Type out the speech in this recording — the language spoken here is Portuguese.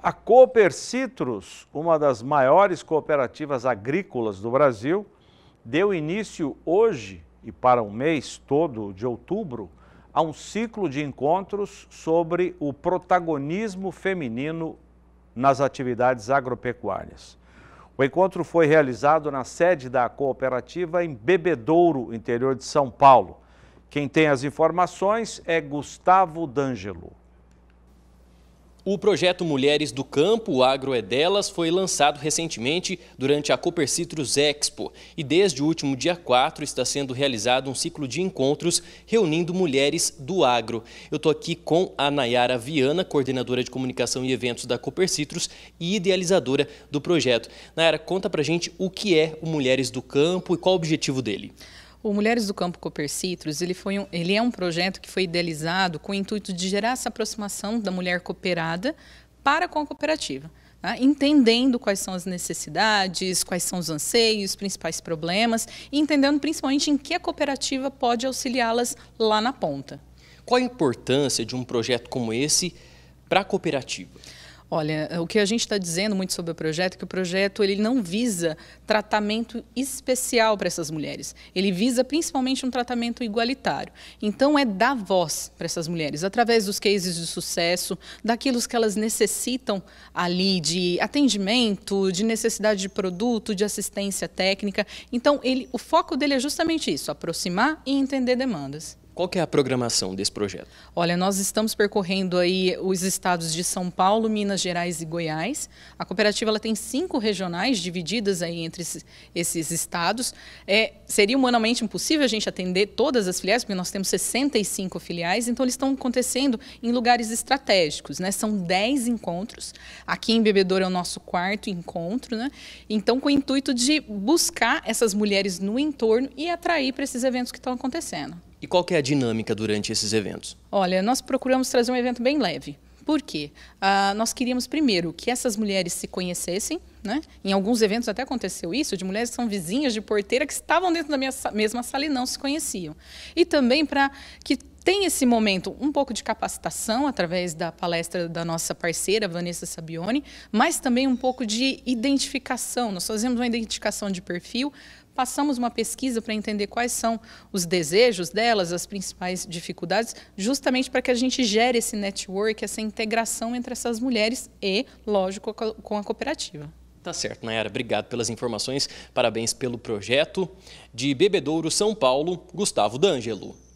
A Cooper Citrus, uma das maiores cooperativas agrícolas do Brasil, deu início hoje e para o mês todo de outubro a um ciclo de encontros sobre o protagonismo feminino nas atividades agropecuárias. O encontro foi realizado na sede da cooperativa em Bebedouro, interior de São Paulo. Quem tem as informações é Gustavo D'Angelo. O projeto Mulheres do Campo, o Agro é Delas, foi lançado recentemente durante a Citrus Expo e desde o último dia 4 está sendo realizado um ciclo de encontros reunindo mulheres do agro. Eu estou aqui com a Nayara Viana, coordenadora de comunicação e eventos da Citrus e idealizadora do projeto. Nayara, conta pra gente o que é o Mulheres do Campo e qual o objetivo dele. O Mulheres do Campo Copercitros, ele, foi um, ele é um projeto que foi idealizado com o intuito de gerar essa aproximação da mulher cooperada para com a cooperativa. Tá? entendendo quais são as necessidades, quais são os anseios, principais problemas, e entendendo principalmente em que a cooperativa pode auxiliá-las lá na ponta. Qual a importância de um projeto como esse para a cooperativa? Olha, o que a gente está dizendo muito sobre o projeto é que o projeto ele não visa tratamento especial para essas mulheres. Ele visa principalmente um tratamento igualitário. Então é dar voz para essas mulheres através dos cases de sucesso, daquilo que elas necessitam ali de atendimento, de necessidade de produto, de assistência técnica. Então ele, o foco dele é justamente isso, aproximar e entender demandas. Qual que é a programação desse projeto? Olha, nós estamos percorrendo aí os estados de São Paulo, Minas Gerais e Goiás. A cooperativa ela tem cinco regionais divididas aí entre esses estados. É, seria humanamente impossível a gente atender todas as filiais, porque nós temos 65 filiais, então eles estão acontecendo em lugares estratégicos. Né? São 10 encontros. Aqui em Bebedouro é o nosso quarto encontro. Né? Então, com o intuito de buscar essas mulheres no entorno e atrair para esses eventos que estão acontecendo. E qual que é a dinâmica durante esses eventos? Olha, nós procuramos trazer um evento bem leve. Por quê? Ah, nós queríamos primeiro que essas mulheres se conhecessem, né? Em alguns eventos até aconteceu isso, de mulheres que são vizinhas de porteira que estavam dentro da mesma sala e não se conheciam. E também para que tem esse momento um pouco de capacitação através da palestra da nossa parceira Vanessa Sabione, mas também um pouco de identificação. Nós fazemos uma identificação de perfil, passamos uma pesquisa para entender quais são os desejos delas, as principais dificuldades, justamente para que a gente gere esse network, essa integração entre essas mulheres e, lógico, com a cooperativa. Tá certo, Nayara. Obrigado pelas informações. Parabéns pelo projeto. De Bebedouro, São Paulo, Gustavo D'Angelo.